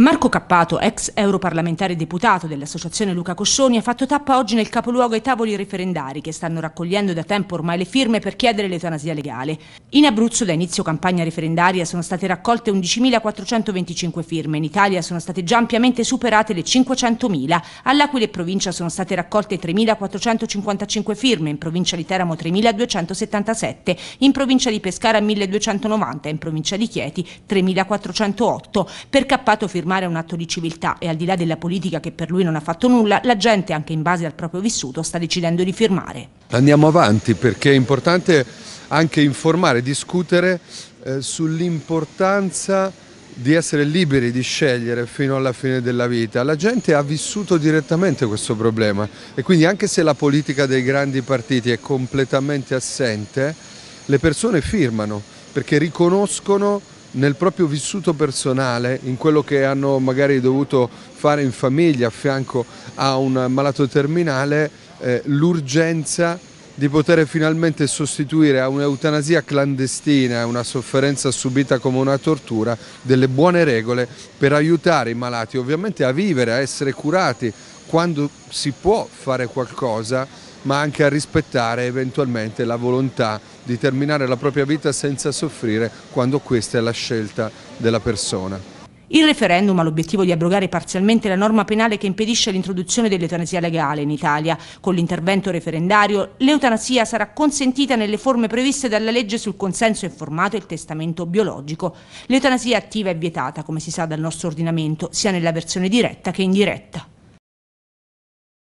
Marco Cappato, ex europarlamentare deputato dell'associazione Luca Coscioni, ha fatto tappa oggi nel capoluogo ai tavoli referendari che stanno raccogliendo da tempo ormai le firme per chiedere l'eutanasia legale. In Abruzzo da inizio campagna referendaria sono state raccolte 11.425 firme, in Italia sono state già ampiamente superate le 500.000, all'Aquila e provincia sono state raccolte 3.455 firme, in provincia di Teramo 3.277, in provincia di Pescara 1.290, in provincia di Chieti 3.408. Per Cappato firma firmare un atto di civiltà e al di là della politica che per lui non ha fatto nulla, la gente anche in base al proprio vissuto sta decidendo di firmare. Andiamo avanti perché è importante anche informare, discutere eh, sull'importanza di essere liberi di scegliere fino alla fine della vita. La gente ha vissuto direttamente questo problema e quindi anche se la politica dei grandi partiti è completamente assente, le persone firmano perché riconoscono nel proprio vissuto personale, in quello che hanno magari dovuto fare in famiglia a fianco a un malato terminale, eh, l'urgenza di poter finalmente sostituire a un'eutanasia clandestina, una sofferenza subita come una tortura, delle buone regole per aiutare i malati ovviamente a vivere, a essere curati quando si può fare qualcosa, ma anche a rispettare eventualmente la volontà di terminare la propria vita senza soffrire quando questa è la scelta della persona. Il referendum ha l'obiettivo di abrogare parzialmente la norma penale che impedisce l'introduzione dell'eutanasia legale in Italia. Con l'intervento referendario l'eutanasia sarà consentita nelle forme previste dalla legge sul consenso informato e il testamento biologico. L'eutanasia attiva è vietata, come si sa dal nostro ordinamento, sia nella versione diretta che indiretta.